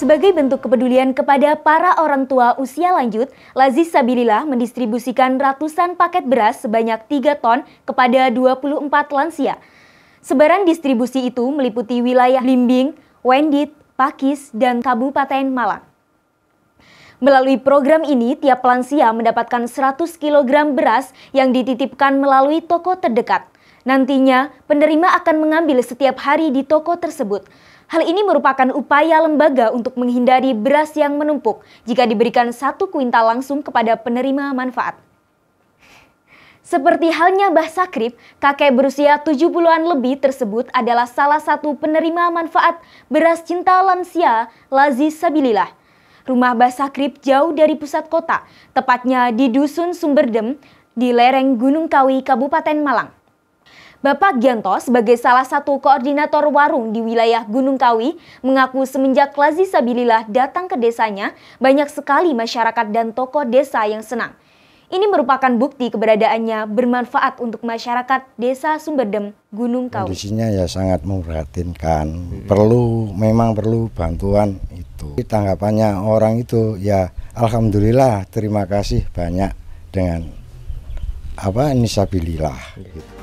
Sebagai bentuk kepedulian kepada para orang tua usia lanjut, Lazis Sabilillah mendistribusikan ratusan paket beras sebanyak 3 ton kepada 24 lansia. Sebaran distribusi itu meliputi wilayah Limbing, Wendit, Pakis, dan Kabupaten Malang. Melalui program ini, tiap lansia mendapatkan 100 kg beras yang dititipkan melalui toko terdekat. Nantinya, penerima akan mengambil setiap hari di toko tersebut. Hal ini merupakan upaya lembaga untuk menghindari beras yang menumpuk jika diberikan satu kuintal langsung kepada penerima manfaat. Seperti halnya Mbah Sakrip, kakek berusia 70-an lebih tersebut adalah salah satu penerima manfaat beras cinta lansia Lazi Sabilillah. Rumah Mbah Sakrip jauh dari pusat kota, tepatnya di Dusun Sumberdem, di lereng Gunung Kawi, Kabupaten Malang. Bapak Gianto sebagai salah satu koordinator warung di wilayah Gunung Kawi mengaku semenjak Lazi Sabilillah datang ke desanya, banyak sekali masyarakat dan tokoh desa yang senang. Ini merupakan bukti keberadaannya bermanfaat untuk masyarakat desa Sumberdem, Gunung Kawi. Kondisinya ya sangat memprihatinkan. Perlu, memang perlu bantuan itu. Tanggapannya orang itu ya Alhamdulillah terima kasih banyak dengan apa nisabilillah gitu.